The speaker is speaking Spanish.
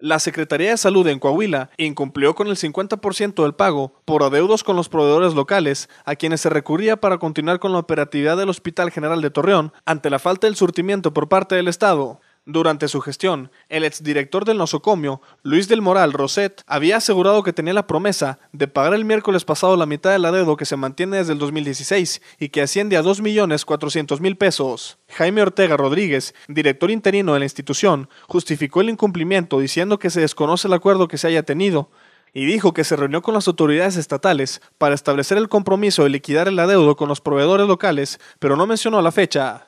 La Secretaría de Salud en Coahuila incumplió con el 50% del pago por adeudos con los proveedores locales a quienes se recurría para continuar con la operatividad del Hospital General de Torreón ante la falta del surtimiento por parte del Estado. Durante su gestión, el exdirector del nosocomio, Luis del Moral Roset, había asegurado que tenía la promesa de pagar el miércoles pasado la mitad del adeudo que se mantiene desde el 2016 y que asciende a 2.400.000 pesos. Jaime Ortega Rodríguez, director interino de la institución, justificó el incumplimiento diciendo que se desconoce el acuerdo que se haya tenido, y dijo que se reunió con las autoridades estatales para establecer el compromiso de liquidar el adeudo con los proveedores locales, pero no mencionó la fecha.